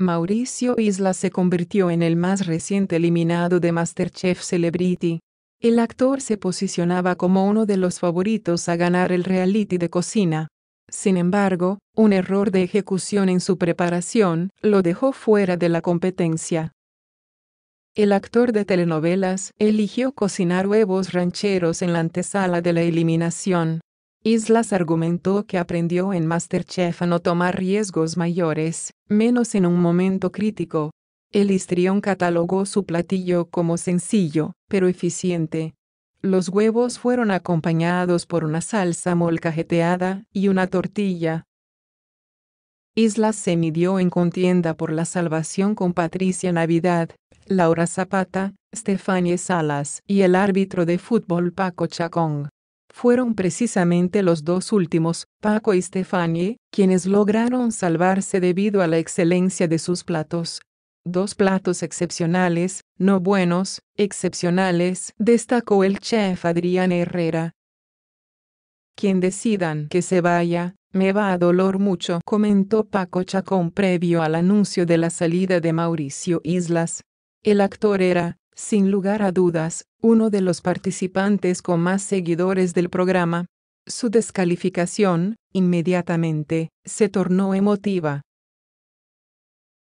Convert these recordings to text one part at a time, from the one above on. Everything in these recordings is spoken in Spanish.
Mauricio Isla se convirtió en el más reciente eliminado de MasterChef Celebrity. El actor se posicionaba como uno de los favoritos a ganar el reality de cocina. Sin embargo, un error de ejecución en su preparación lo dejó fuera de la competencia. El actor de telenovelas eligió cocinar huevos rancheros en la antesala de la eliminación. Islas argumentó que aprendió en Masterchef a no tomar riesgos mayores, menos en un momento crítico. El histrión catalogó su platillo como sencillo, pero eficiente. Los huevos fueron acompañados por una salsa molcajeteada y una tortilla. Islas se midió en contienda por la salvación con Patricia Navidad, Laura Zapata, Stefanie Salas y el árbitro de fútbol Paco Chacón fueron precisamente los dos últimos, Paco y Stefanie, quienes lograron salvarse debido a la excelencia de sus platos. Dos platos excepcionales, no buenos, excepcionales, destacó el chef Adrián Herrera. Quien decidan que se vaya, me va a dolor mucho, comentó Paco Chacón previo al anuncio de la salida de Mauricio Islas. El actor era, sin lugar a dudas, uno de los participantes con más seguidores del programa. Su descalificación, inmediatamente, se tornó emotiva.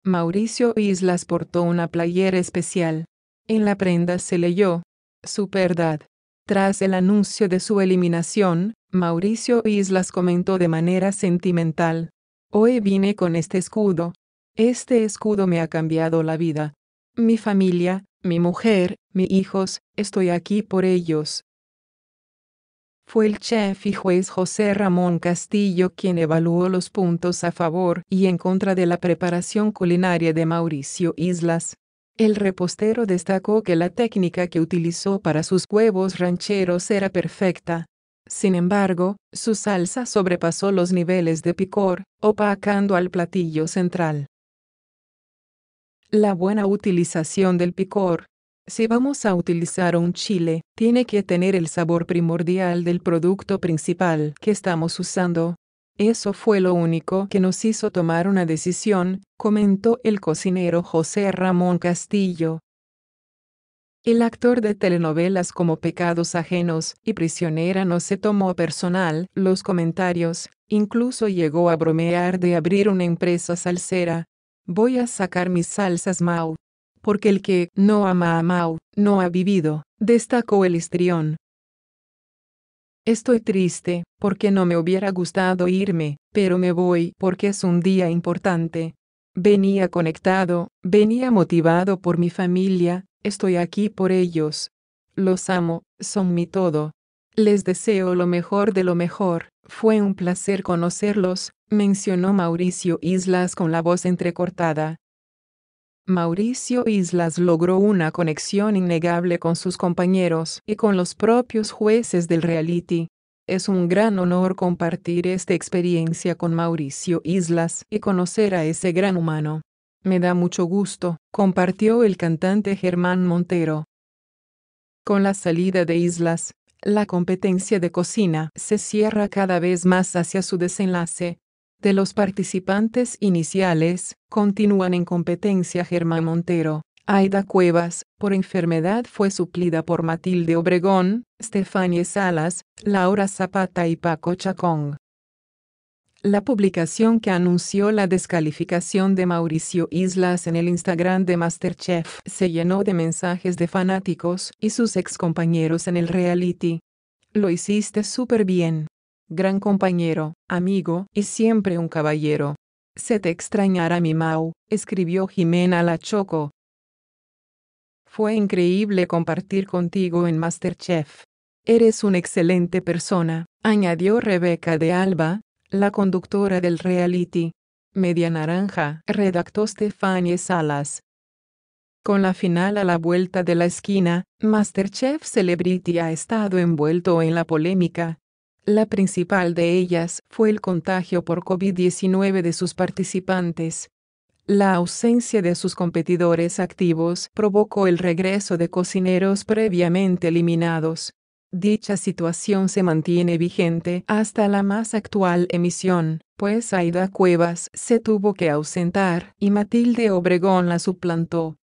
Mauricio Islas portó una playera especial. En la prenda se leyó, su verdad. Tras el anuncio de su eliminación, Mauricio Islas comentó de manera sentimental. Hoy vine con este escudo. Este escudo me ha cambiado la vida. Mi familia, mi mujer, mis hijos, estoy aquí por ellos. Fue el chef y juez José Ramón Castillo quien evaluó los puntos a favor y en contra de la preparación culinaria de Mauricio Islas. El repostero destacó que la técnica que utilizó para sus huevos rancheros era perfecta. Sin embargo, su salsa sobrepasó los niveles de picor, opacando al platillo central. La buena utilización del picor. Si vamos a utilizar un chile, tiene que tener el sabor primordial del producto principal que estamos usando. Eso fue lo único que nos hizo tomar una decisión, comentó el cocinero José Ramón Castillo. El actor de telenovelas como Pecados Ajenos y Prisionera no se tomó personal los comentarios, incluso llegó a bromear de abrir una empresa salsera, Voy a sacar mis salsas mau. Porque el que no ama a mau, no ha vivido, destacó el histrión. Estoy triste, porque no me hubiera gustado irme, pero me voy porque es un día importante. Venía conectado, venía motivado por mi familia, estoy aquí por ellos. Los amo, son mi todo. Les deseo lo mejor de lo mejor. Fue un placer conocerlos, mencionó Mauricio Islas con la voz entrecortada. Mauricio Islas logró una conexión innegable con sus compañeros y con los propios jueces del reality. Es un gran honor compartir esta experiencia con Mauricio Islas y conocer a ese gran humano. Me da mucho gusto, compartió el cantante Germán Montero. Con la salida de Islas, la competencia de cocina se cierra cada vez más hacia su desenlace. De los participantes iniciales, continúan en competencia Germán Montero, Aida Cuevas, por enfermedad fue suplida por Matilde Obregón, Stefanie Salas, Laura Zapata y Paco Chacón. La publicación que anunció la descalificación de Mauricio Islas en el Instagram de Masterchef se llenó de mensajes de fanáticos y sus excompañeros en el reality. Lo hiciste súper bien. Gran compañero, amigo y siempre un caballero. Se te extrañará mi Mau, escribió Jimena Lachoco. Fue increíble compartir contigo en Masterchef. Eres una excelente persona, añadió Rebeca de Alba, la conductora del reality, Media Naranja, redactó Stefanie Salas. Con la final a la vuelta de la esquina, Masterchef Celebrity ha estado envuelto en la polémica. La principal de ellas fue el contagio por COVID-19 de sus participantes. La ausencia de sus competidores activos provocó el regreso de cocineros previamente eliminados. Dicha situación se mantiene vigente hasta la más actual emisión, pues Aida Cuevas se tuvo que ausentar y Matilde Obregón la suplantó.